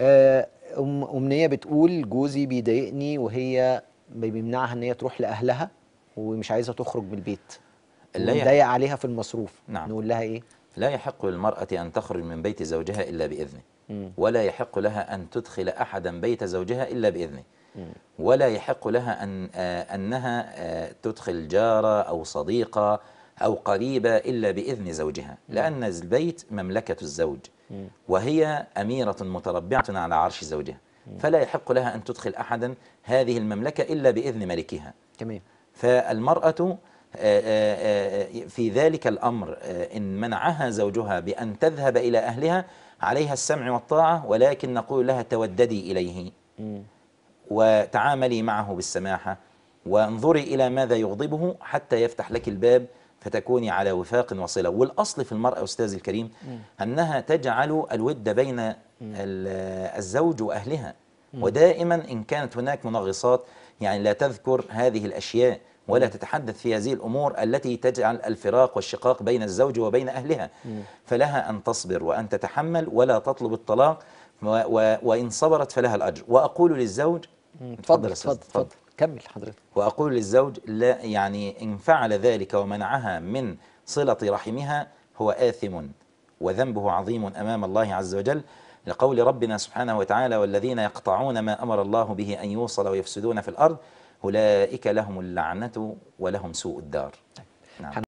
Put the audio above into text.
آه، أم أمنية بتقول جوزي بيضايقني وهي بيمنعها إن هي تروح لأهلها ومش عايزة تخرج من البيت ضايق عليها في المصروف نعم. نقول لها إيه؟ لا يحق للمرأة أن تخرج من بيت زوجها إلا بإذنه ولا يحق لها أن تدخل أحدا بيت زوجها إلا بإذنه ولا يحق لها أن آه، أنها آه، تدخل جارة أو صديقة أو قريبة إلا بإذن زوجها لأن البيت مملكة الزوج وهي أميرة متربعة على عرش زوجها فلا يحق لها أن تدخل أحدا هذه المملكة إلا بإذن ملكها فالمرأة آه، آه، آه، في ذلك الأمر إن منعها زوجها بأن تذهب إلى أهلها عليها السمع والطاعة ولكن نقول لها توددي إليه وتعاملي معه بالسماحة وانظري إلى ماذا يغضبه حتى يفتح لك الباب فتكوني على وفاق وصلة والأصل في المرأة أستاذي الكريم أنها تجعل الود بين الزوج وأهلها ودائما إن كانت هناك منغصات يعني لا تذكر هذه الأشياء ولا تتحدث في هذه الأمور التي تجعل الفراق والشقاق بين الزوج وبين أهلها فلها أن تصبر وأن تتحمل ولا تطلب الطلاق وإن صبرت فلها الأجر وأقول للزوج تفضل, تفضل, تفضل كمل حضرتك وأقول للزوج لا يعني إن فعل ذلك ومنعها من صلة رحمها هو آثم وذنبه عظيم أمام الله عز وجل لقول ربنا سبحانه وتعالى والذين يقطعون ما أمر الله به أن يوصل ويفسدون في الأرض أولئك لهم اللعنة ولهم سوء الدار نعم.